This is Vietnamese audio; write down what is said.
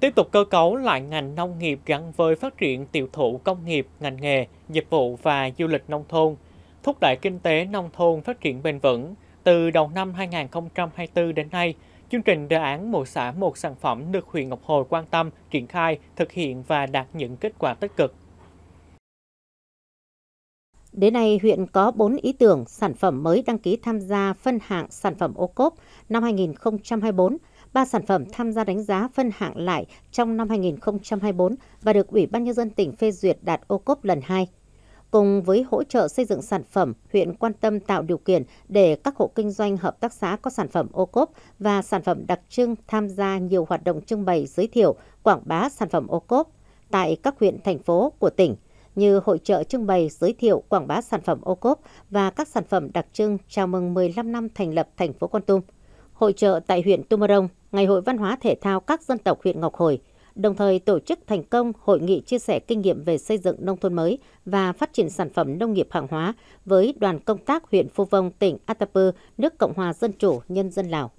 Tiếp tục cơ cấu lại ngành nông nghiệp gắn với phát triển tiêu thụ công nghiệp, ngành nghề, dịch vụ và du lịch nông thôn, thúc đẩy kinh tế nông thôn phát triển bền vững. Từ đầu năm 2024 đến nay, chương trình đề án một xã một sản phẩm được huyện Ngọc Hồi quan tâm, triển khai, thực hiện và đạt những kết quả tích cực. Đến nay, huyện có 4 ý tưởng sản phẩm mới đăng ký tham gia phân hạng sản phẩm ô cốp năm 2024 Ba sản phẩm tham gia đánh giá phân hạng lại trong năm 2024 và được Ủy ban Nhân dân tỉnh phê duyệt đạt ô cốp lần 2. Cùng với hỗ trợ xây dựng sản phẩm, huyện quan tâm tạo điều kiện để các hộ kinh doanh hợp tác xã có sản phẩm ô cốp và sản phẩm đặc trưng tham gia nhiều hoạt động trưng bày giới thiệu, quảng bá sản phẩm ô cốp tại các huyện, thành phố của tỉnh như hội trợ trưng bày giới thiệu quảng bá sản phẩm ô cốp và các sản phẩm đặc trưng chào mừng 15 năm thành lập thành phố Con Tum – hội trợ tại huyện Tumorong, Ngày hội văn hóa thể thao các dân tộc huyện Ngọc Hồi, đồng thời tổ chức thành công hội nghị chia sẻ kinh nghiệm về xây dựng nông thôn mới và phát triển sản phẩm nông nghiệp hàng hóa với đoàn công tác huyện Phu Vong, tỉnh Atapu, nước Cộng hòa Dân chủ Nhân dân Lào.